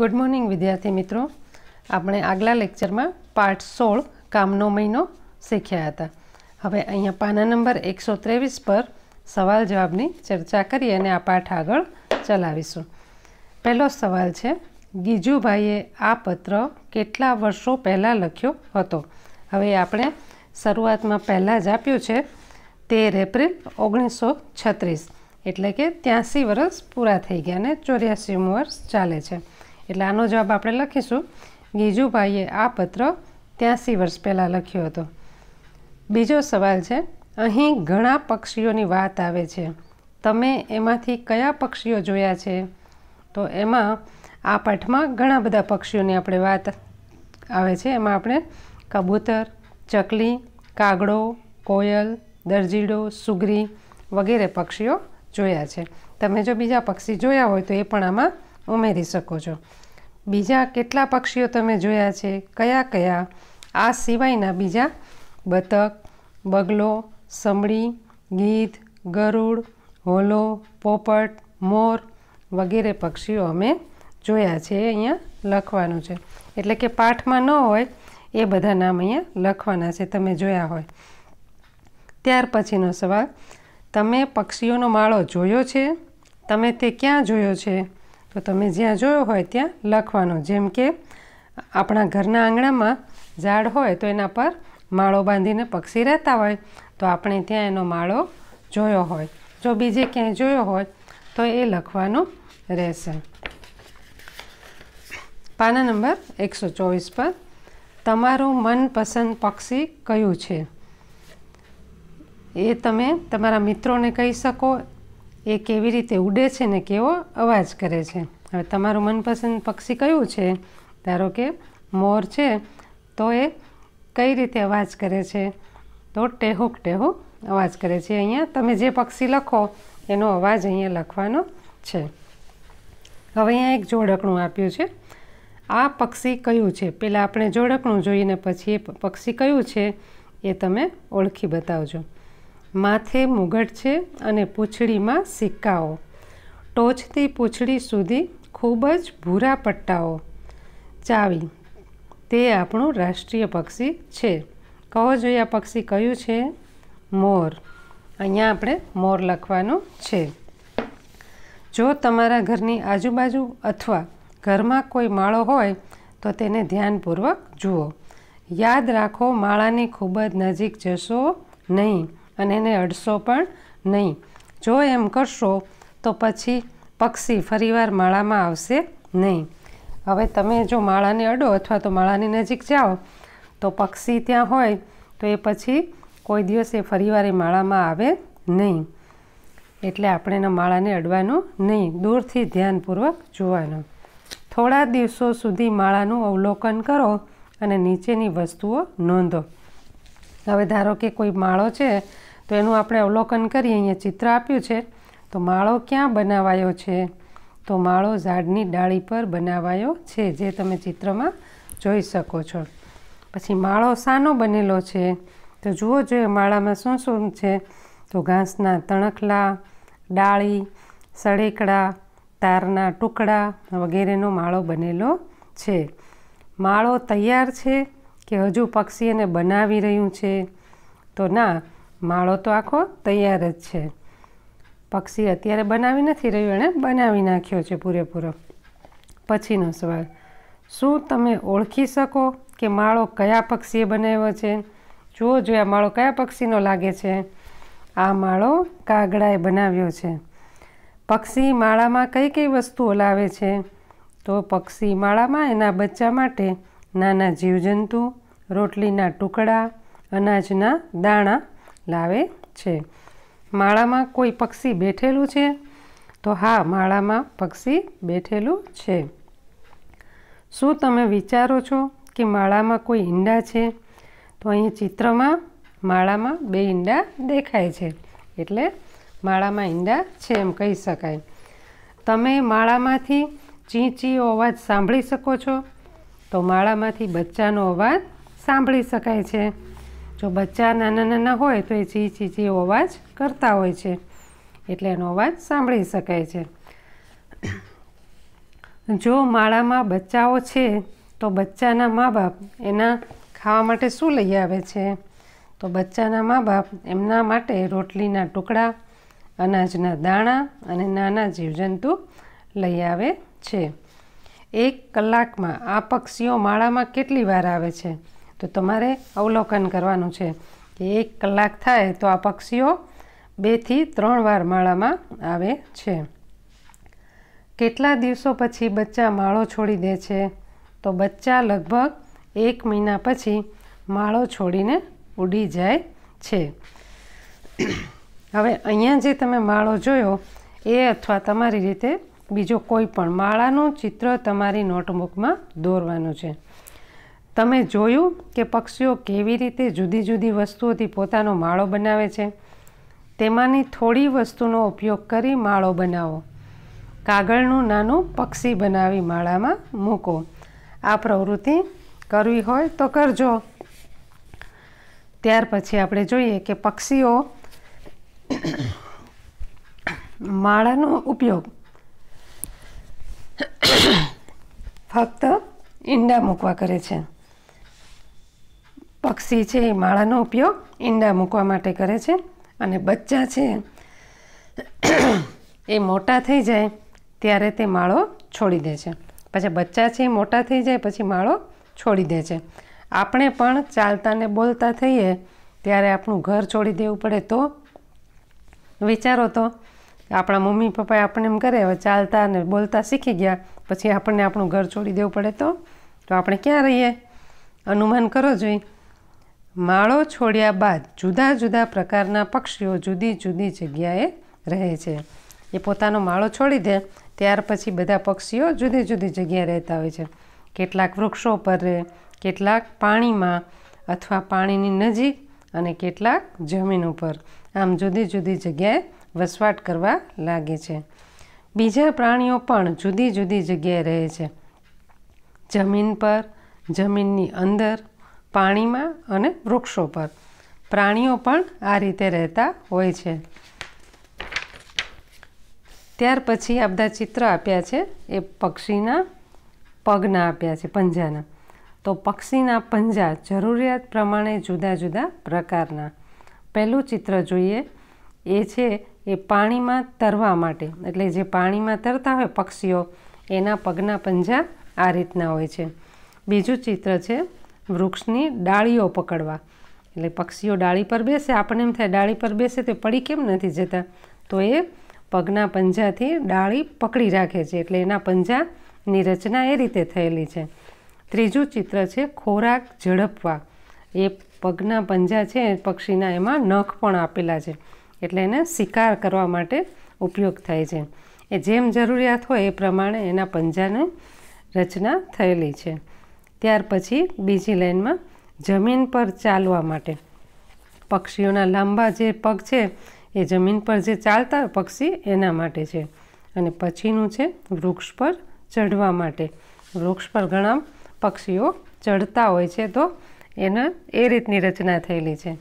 good morning વિદ્યાર્થી મિત્રો આપણે આગલા લેક્ચરમાં પાર્ટ સોળ કામનો મહિનો શીખ્યા હતા હવે અહીંયા પાના નંબર એકસો ત્રેવીસ પર સવાલ જવાબની ચર્ચા કરી અને આ પાઠ આગળ ચલાવીશું પહેલો સવાલ છે ગીજુભાઈએ આ પત્ર કેટલા વર્ષો પહેલાં લખ્યો હતો હવે આપણે શરૂઆતમાં પહેલાં જ આપ્યું છે તેર એપ્રિલ ઓગણીસો છત્રીસ એટલે કે ત્યાંસી વર્ષ પૂરા થઈ ગયા અને ચોર્યાસીમું વર્ષ ચાલે છે એટલે આનો જવાબ આપણે લખીશું ગીજુભાઈએ આ પત્ર ત્યાંસી વર્ષ પહેલાં લખ્યો હતો બીજો સવાલ છે અહીં ઘણા પક્ષીઓની વાત આવે છે તમે એમાંથી કયા પક્ષીઓ જોયા છે તો એમાં આ પાઠમાં ઘણા બધા પક્ષીઓની આપણે વાત આવે છે એમાં આપણે કબૂતર ચકલી કાગડો કોયલ દરજીડો સુગરી વગેરે પક્ષીઓ જોયા છે તમે જો બીજા પક્ષી જોયા હોય તો એ પણ આમાં ઉમેરી શકો છો બીજા કેટલા પક્ષીઓ તમે જોયા છે કયા કયા આ સિવાયના બીજા બતક બગલો સમડી ગીધ ગરુડ હોલો પોપટ મોર વગેરે પક્ષીઓ અમે જોયા છે અહીંયા લખવાનું છે એટલે કે પાઠમાં ન હોય એ બધા નામ અહીંયા લખવાના છે તમે જોયા હોય ત્યાર પછીનો સવાલ તમે પક્ષીઓનો માળો જોયો છે તમે તે ક્યાં જોયો છે તો તમે જ્યાં જોયો હોય ત્યાં લખવાનો જેમ કે આપણા ઘરના આંગણામાં ઝાડ હોય તો એના પર માળો બાંધીને પક્ષી રહેતા હોય તો આપણે ત્યાં એનો માળો જોયો હોય જો બીજે ક્યાંય જોયો હોય તો એ લખવાનું રહેશે પાના નંબર એકસો ચોવીસ પર તમારું મનપસંદ પક્ષી કયું છે એ તમે તમારા મિત્રોને કહી શકો એ કેવી રીતે ઉડે છે ને કેવો અવાજ કરે છે હવે તમારું મનપસંદ પક્ષી કયું છે ધારો કે મોર છે તો એ કઈ રીતે અવાજ કરે છે તો ટેહુક ટેહુક અવાજ કરે છે અહીંયા તમે જે પક્ષી લખો એનો અવાજ અહીંયા લખવાનો છે હવે અહીંયા એક જોડકણું આપ્યું છે આ પક્ષી કયું છે પહેલાં આપણે જોડકણું જોઈને પછી એ પક્ષી કયું છે એ તમે ઓળખી બતાવજો માથે મુગટ છે અને પૂંછડીમાં સિક્કાઓ ટોચથી પૂંછડી સુધી ખૂબ જ ભૂરા પટ્ટાઓ ચાવી તે આપણું રાષ્ટ્રીય પક્ષી છે કહો જોઈએ આ પક્ષી કયું છે મોર અહીંયા આપણે મોર લખવાનું છે જો તમારા ઘરની આજુબાજુ અથવા ઘરમાં કોઈ માળો હોય તો તેને ધ્યાનપૂર્વક જુઓ યાદ રાખો માળાની ખૂબ જ નજીક જશો નહીં અને એને અડશો પણ નહીં જો એમ કરશો તો પછી પક્ષી ફરીવાર માળામાં આવશે નહીં હવે તમે જો માળાને અડો અથવા તો માળાની નજીક જાઓ તો પક્ષી ત્યાં હોય તો એ પછી કોઈ દિવસ એ ફરીવાર એ માળામાં આવે નહીં એટલે આપણે એના માળાને અડવાનું નહીં દૂરથી ધ્યાનપૂર્વક જોવાનું થોડા દિવસો સુધી માળાનું અવલોકન કરો અને નીચેની વસ્તુઓ નોંધો હવે ધારો કે કોઈ માળો છે તો એનું આપણે અવલોકન કરીએ અહીંયા ચિત્ર આપ્યું છે તો માળો ક્યાં બનાવાયો છે તો માળો ઝાડની ડાળી પર બનાવાયો છે જે તમે ચિત્રમાં જોઈ શકો છો પછી માળો સાનો બનેલો છે તો જુઓ જોઈએ માળામાં શું શું છે તો ઘાસના તણખલા ડાળી સળેકડા તારના ટુકડા વગેરેનો માળો બનેલો છે માળો તૈયાર છે કે હજુ પક્ષી એને બનાવી રહ્યું છે તો ના માળો તો આખો તૈયાર જ છે પક્ષી અત્યારે બનાવી નથી રહ્યું એણે બનાવી નાખ્યો છે પૂરેપૂરો પછીનો સવાલ શું તમે ઓળખી શકો કે માળો કયા પક્ષીએ બનાવ્યો છે જુઓ જો આ માળો કયા પક્ષીનો લાગે છે આ માળો કાગડાએ બનાવ્યો છે પક્ષી માળામાં કઈ કઈ વસ્તુઓ લાવે છે તો પક્ષી માળામાં એના બચ્ચા માટે નાના જીવજંતુ રોટલીના ટુકડા અનાજના દાણા લાવે છે માળામાં કોઈ પક્ષી બેઠેલું છે તો હા માળામાં પક્ષી બેઠેલું છે શું તમે વિચારો છો કે માળામાં કોઈ ઈંડા છે તો અહીં ચિત્રમાં માળામાં બે ઈંડા દેખાય છે એટલે માળામાં ઈંડા છે એમ કહી શકાય તમે માળામાંથી ચીંચી અવાજ સાંભળી શકો છો તો માળામાંથી બચ્ચાનો અવાજ સાંભળી શકાય છે જો બચ્ચા નાના નાના હોય તો એ ચી ચી ચી અવાજ કરતા હોય છે એટલે એનો અવાજ સાંભળી શકાય છે જો માળામાં બચ્ચાઓ છે તો બચ્ચાના મા બાપ એના ખાવા માટે શું લઈ આવે છે તો બચ્ચાના મા બાપ એમના માટે રોટલીના ટુકડા અનાજના દાણા અને નાના જીવજંતુ લઈ આવે છે એક કલાકમાં આ પક્ષીઓ માળામાં કેટલી વાર આવે છે તો તમારે અવલોકન કરવાનું છે કે એક કલાક થાય તો આ પક્ષીઓ બેથી ત્રણ વાર માળામાં આવે છે કેટલા દિવસો પછી બચ્ચા માળો છોડી દે છે તો બચ્ચા લગભગ એક મહિના પછી માળો છોડીને ઉડી જાય છે હવે અહીંયા જે તમે માળો જોયો એ અથવા તમારી રીતે બીજો કોઈ પણ માળાનું ચિત્ર તમારી નોટબુકમાં દોરવાનું છે તમે જોયું કે પક્ષીઓ કેવી રીતે જુદી જુદી વસ્તુઓથી પોતાનો માળો બનાવે છે તેમાંની થોડી વસ્તુનો ઉપયોગ કરી માળો બનાવો કાગળનું નાનું પક્ષી બનાવી માળામાં મૂકો આ પ્રવૃત્તિ કરવી હોય તો કરજો ત્યાર પછી આપણે જોઈએ કે પક્ષીઓ માળાનો ઉપયોગ ફક્ત ઈંડા મૂકવા કરે છે પક્ષી છે એ માળાનો ઉપયોગ ઈંડા મૂકવા માટે કરે છે અને બચ્ચા છે એ મોટા થઈ જાય ત્યારે તે માળો છોડી દે છે પછી બચ્ચા છે એ મોટા થઈ જાય પછી માળો છોડી દે છે આપણે પણ ચાલતા ને બોલતા થઈએ ત્યારે આપણું ઘર છોડી દેવું પડે તો વિચારો તો આપણા મમ્મી પપ્પાએ આપણને એમ કરે હવે ચાલતા અને બોલતા શીખી ગયા પછી આપણને આપણું ઘર છોડી દેવું પડે તો તો આપણે ક્યાં રહીએ અનુમાન કરો જોઈએ માળો છોડ્યા બાદ જુદા જુદા પ્રકારના પક્ષીઓ જુદી જુદી જગ્યાએ રહે છે એ પોતાનો માળો છોડી દે ત્યાર પછી બધા પક્ષીઓ જુદી જુદી જગ્યાએ રહેતા હોય છે કેટલાક વૃક્ષો પર રહે કેટલાક પાણીમાં અથવા પાણીની નજીક અને કેટલાક જમીન ઉપર આમ જુદી જુદી જગ્યાએ વસવાટ કરવા લાગે છે બીજા પ્રાણીઓ પણ જુદી જુદી જગ્યાએ રહે છે જમીન પર જમીનની અંદર પાણીમાં અને વૃક્ષો પર પ્રાણીઓ પણ આ રીતે રહેતા હોય છે ત્યાર પછી આ બધા ચિત્ર આપ્યા છે એ પક્ષીના પગના આપ્યા છે પંજાના તો પક્ષીના પંજા જરૂરિયાત પ્રમાણે જુદા જુદા પ્રકારના પહેલું ચિત્ર જોઈએ એ છે એ પાણીમાં તરવા માટે એટલે જે પાણીમાં તરતા હોય પક્ષીઓ એના પગના પંજા આ રીતના હોય છે બીજું ચિત્ર છે વૃક્ષની ડાળીઓ પકડવા એટલે પક્ષીઓ ડાળી પર બેસે આપણને એમ થાય ડાળી પર બેસે તે પડી કેમ નથી જતા તો એ પગના પંજાથી ડાળી પકડી રાખે છે એટલે એના પંજાની રચના એ રીતે થયેલી છે ત્રીજું ચિત્ર છે ખોરાક ઝડપવા એ પગના પંજા છે પક્ષીના એમાં નખ પણ આપેલા છે એટલે એને શિકાર કરવા માટે ઉપયોગ થાય છે એ જેમ જરૂરિયાત હોય એ પ્રમાણે એના પંજાની રચના થયેલી છે ત્યાર પછી બીજી લાઇનમાં જમીન પર ચાલવા માટે પક્ષીઓના લાંબા જે પગ છે એ જમીન પર જે ચાલતા પક્ષી એના માટે છે અને પછીનું છે વૃક્ષ પર ચઢવા માટે વૃક્ષ પર ઘણા પક્ષીઓ ચડતા હોય છે તો એને એ રીતની રચના થયેલી છે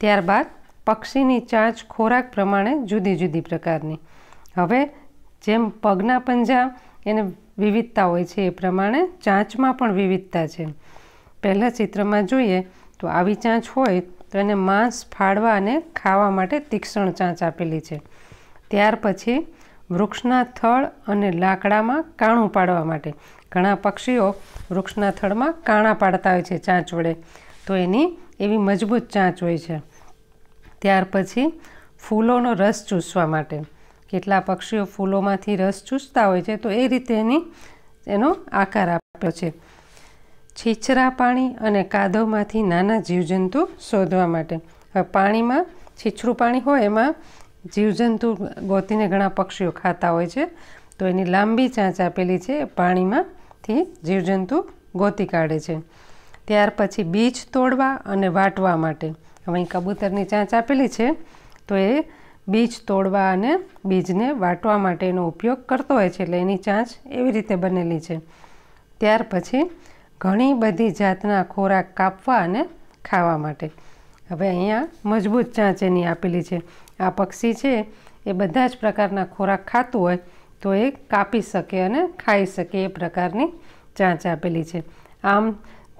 ત્યારબાદ પક્ષીની ચાંચ ખોરાક પ્રમાણે જુદી જુદી પ્રકારની હવે જેમ પગના પંજા એને વિવિધતા હોય છે એ પ્રમાણે ચાંચમાં પણ વિવિધતા છે પહેલાં ચિત્રમાં જોઈએ તો આવી ચાંચ હોય તો એને માંસ ફાળવા અને ખાવા માટે તીક્ષ્ણ ચાંચ આપેલી છે ત્યાર પછી વૃક્ષના થળ અને લાકડામાં કાણું પાડવા માટે ઘણા પક્ષીઓ વૃક્ષના થળમાં કાણા પાડતા હોય છે ચાંચ વડે તો એની એવી મજબૂત ચાંચ હોય છે ત્યાર પછી ફૂલોનો રસ ચૂસવા માટે કેટલા પક્ષીઓ ફૂલોમાંથી રસ ચૂસતા હોય છે તો એ રીતે એની એનો આકાર આપ્યો છે છીછરા પાણી અને કાદવમાંથી નાના જીવજંતુ શોધવા માટે હવે પાણીમાં છીછરું પાણી હોય એમાં જીવજંતુ ગોતીને ઘણા પક્ષીઓ ખાતા હોય છે તો એની લાંબી ચાંચ આપેલી છે પાણીમાંથી જીવજંતુ ગોતી કાઢે છે ત્યાર પછી બીજ તોડવા અને વાટવા માટે હવે અહીં કબૂતરની ચાંચ આપેલી છે તો એ બીજ તોડવા અને બીજને વાટવા માટે એનો ઉપયોગ કરતો હોય છે એટલે એની ચાંચ એવી રીતે બનેલી છે ત્યાર પછી ઘણી બધી જાતના ખોરાક કાપવા અને ખાવા માટે હવે અહીંયા મજબૂત ચાંચ એની આપેલી છે આ પક્ષી છે એ બધા જ પ્રકારના ખોરાક ખાતું હોય તો એ કાપી શકે અને ખાઈ શકે એ પ્રકારની ચાંચ આપેલી છે આમ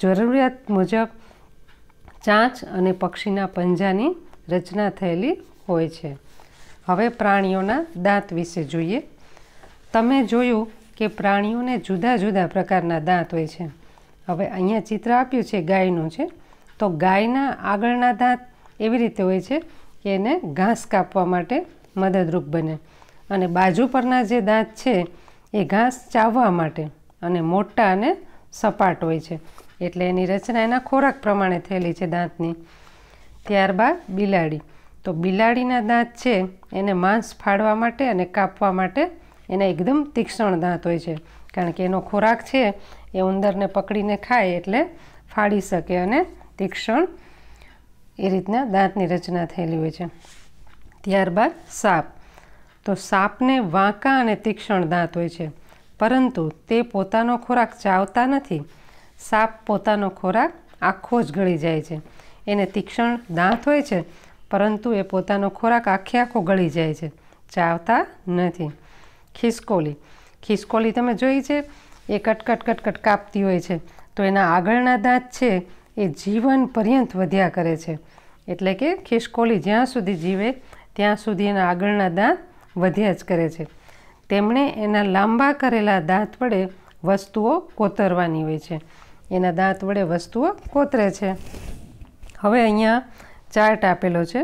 જરૂરિયાત મુજબ ચાંચ અને પક્ષીના પંજાની રચના થયેલી હોય છે હવે પ્રાણીઓના દાંત વિશે જોઈએ તમે જોયું કે પ્રાણીઓને જુદા જુદા પ્રકારના દાંત હોય છે હવે અહીંયા ચિત્ર આપ્યું છે ગાયનું છે તો ગાયના આગળના દાંત એવી રીતે હોય છે કે એને ઘાસ કાપવા માટે મદદરૂપ બને અને બાજુ પરના જે દાંત છે એ ઘાસ ચાવવા માટે અને મોટા અને સપાટ હોય છે એટલે એની રચના એના ખોરાક પ્રમાણે થયેલી છે દાંતની ત્યારબાદ બિલાડી તો બિલાડીના દાંત છે એને માંસ ફાડવા માટે અને કાપવા માટે એના એકદમ તીક્ષ્ણ દાંત હોય છે કારણ કે એનો ખોરાક છે એ ઉંદરને પકડીને ખાય એટલે ફાડી શકે અને તીક્ષ્ણ એ રીતના દાંતની રચના થયેલી હોય છે ત્યારબાદ સાપ તો સાપને વાંકા અને તીક્ષ્ણ દાંત હોય છે પરંતુ તે પોતાનો ખોરાક ચાવતા નથી સાપ પોતાનો ખોરાક આખો જ ગળી જાય છે એને તીક્ષ્ણ દાંત હોય છે પરંતુ એ પોતાનો ખોરાક આખે આખો ગળી જાય છે ચાવતા નથી ખિસકોલી ખિસકોલી તમે જોઈ છે એ કટકટ કટકટ કાપતી હોય છે તો એના આગળના દાંત છે એ જીવન પર્યંત વધ્યા કરે છે એટલે કે ખિસકોલી જ્યાં સુધી જીવે ત્યાં સુધી એના આગળના દાંત વધ્યા જ કરે છે તેમણે એના લાંબા કરેલા દાંત વડે વસ્તુઓ કોતરવાની હોય છે એના દાંત વડે વસ્તુઓ કોતરે છે હવે અહીંયા ચાર્ટ આપેલો છે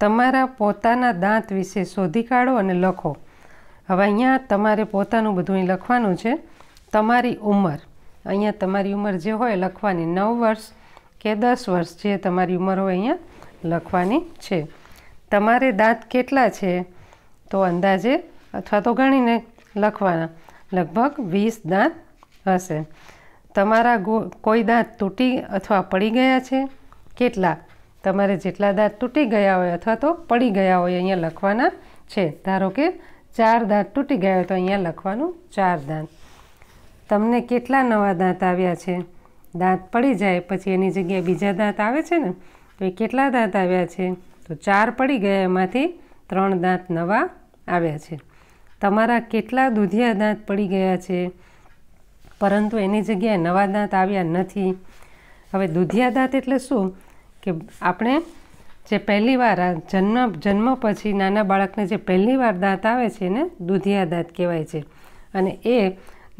તમારા પોતાના દાંત વિશે શોધી કાઢો અને લખો હવે અહીંયા તમારે પોતાનું બધું લખવાનું છે તમારી ઉંમર અહીંયા તમારી ઉંમર જે હોય લખવાની નવ વર્ષ કે દસ વર્ષ જે તમારી ઉંમર હોય અહીંયા લખવાની છે તમારે દાંત કેટલા છે તો અંદાજે અથવા તો ગણીને લખવાના લગભગ વીસ દાંત હશે તમારા ગો કોઈ દાંત તૂટી અથવા પડી ગયા છે કેટલા તમારે જેટલા દાંત તૂટી ગયા હોય અથવા તો પડી ગયા હોય અહીંયા લખવાના છે ધારો કે ચાર દાંત તૂટી ગયા હોય તો અહીંયા લખવાનું ચાર દાંત તમને કેટલા નવા દાંત આવ્યા છે દાંત પડી જાય પછી એની જગ્યાએ બીજા દાંત આવે છે ને તો એ કેટલા દાંત આવ્યા છે તો ચાર પડી ગયા એમાંથી ત્રણ દાંત નવા આવ્યા છે તમારા કેટલા દૂધિયા દાંત પડી ગયા છે પરંતુ એની જગ્યાએ નવા દાંત આવ્યા નથી હવે દુધિયા દાંત એટલે શું કે આપણે જે પહેલીવાર જન્મ જન્મ પછી નાના બાળકને જે પહેલી વાર દાંત આવે છે એને દુધિયા દાંત કહેવાય છે અને એ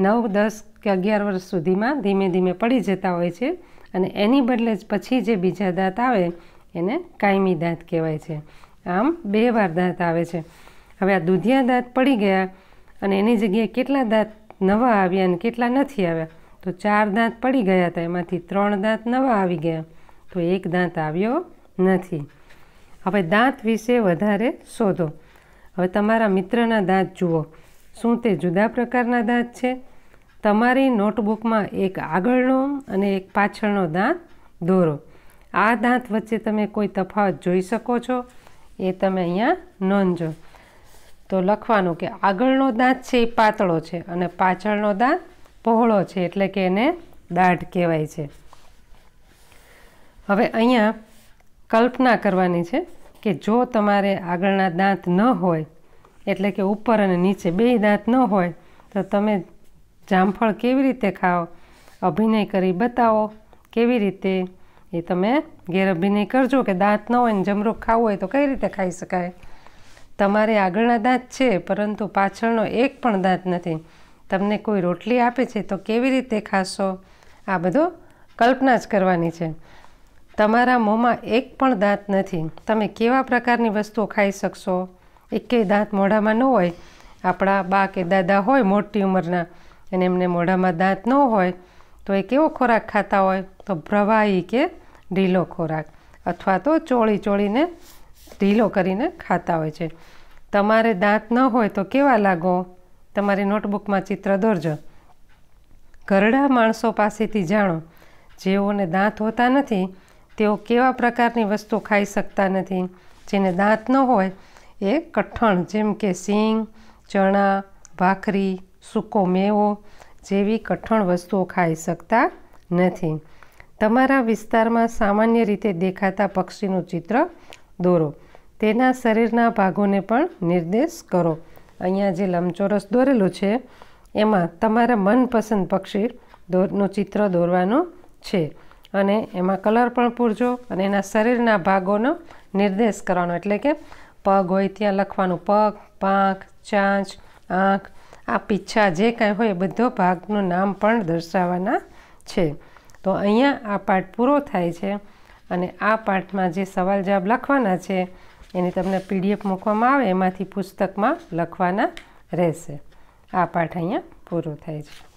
નવ દસ કે અગિયાર વર્ષ સુધીમાં ધીમે ધીમે પડી જતા હોય છે અને એની બદલે જ પછી જે બીજા દાંત આવે એને કાયમી દાંત કહેવાય છે આમ બે વાર દાંત આવે છે હવે આ દુધિયા દાંત પડી ગયા અને એની જગ્યાએ કેટલા દાંત નવા આવ્યા ને કેટલા નથી આવ્યા તો ચાર દાંત પડી ગયા હતા એમાંથી ત્રણ દાંત નવા આવી ગયા તો એક દાંત આવ્યો નથી હવે દાંત વિશે વધારે શોધો હવે તમારા મિત્રના દાંત જુઓ શું તે જુદા પ્રકારના દાંત છે તમારી નોટબુકમાં એક આગળનો અને એક પાછળનો દાંત દોરો આ દાંત વચ્ચે તમે કોઈ તફાવત જોઈ શકો છો એ તમે અહીંયા નોંધજો તો લખવાનું કે આગળનો દાંત છે એ પાતળો છે અને પાછળનો દાંત પહોળો છે એટલે કે એને દાઢ કહેવાય છે હવે અહીંયા કલ્પના કરવાની છે કે જો તમારે આગળના દાંત ન હોય એટલે કે ઉપર અને નીચે બે દાંત ન હોય તો તમે જામફળ કેવી રીતે ખાઓ અભિનય કરી બતાવો કેવી રીતે એ તમે ગેરઅભિનય કરજો કે દાંત ન હોય ને જમરૂખ ખાવું હોય તો કઈ રીતે ખાઈ શકાય તમારે આગળના દાંત છે પરંતુ પાછળનો એક પણ દાંત નથી તમને કોઈ રોટલી આપે છે તો કેવી રીતે ખાશો આ બધો કલ્પના જ કરવાની છે તમારા મોંમાં એક પણ દાંત નથી તમે કેવા પ્રકારની વસ્તુઓ ખાઈ શકશો એકેય દાંત મોઢામાં ન હોય આપણા બા કે દાદા હોય મોટી ઉંમરના અને એમને મોઢામાં દાંત ન હોય તો એ કેવો ખોરાક ખાતા હોય તો પ્રવાહી કે ઢીલો ખોરાક અથવા તો ચોળી ચોળીને ઢીલો કરીને ખાતા હોય છે તમારે દાંત ન હોય તો કેવા લાગો તમારી નોટબુકમાં ચિત્ર દોરજો ઘરડા માણસો પાસેથી જાણો જેઓને દાંત હોતા નથી તેઓ કેવા પ્રકારની વસ્તુ ખાઈ શકતા નથી જેને દાંત ન હોય એ કઠણ જેમ કે સિંગ ચણા ભાખરી સૂકો મેવો જેવી કઠણ વસ્તુઓ ખાઈ શકતા નથી તમારા વિસ્તારમાં સામાન્ય રીતે દેખાતા પક્ષીનું ચિત્ર દોરો તેના શરીરના ભાગોને પણ નિર્દેશ કરો અહીંયા જે લંબચોરસ દોરેલું છે એમાં તમારા મનપસંદ પક્ષી દોરનું ચિત્ર દોરવાનું છે અને એમાં કલર પણ પૂરજો અને એના શરીરના ભાગોનો નિર્દેશ કરવાનો એટલે કે પગ હોય ત્યાં લખવાનું પગ પાંખ ચાંચ આંખ આ પીછા જે કાંઈ હોય એ બધો ભાગનું નામ પણ દર્શાવવાના છે તો અહીંયા આ પાઠ પૂરો થાય છે અને આ પાઠમાં જે સવાલ જવાબ લખવાના છે એને તમને પીડીએફ મૂકવામાં આવે એમાંથી પુસ્તકમાં લખવાના રહેશે આ પાઠ અહીંયા પૂરો થાય છે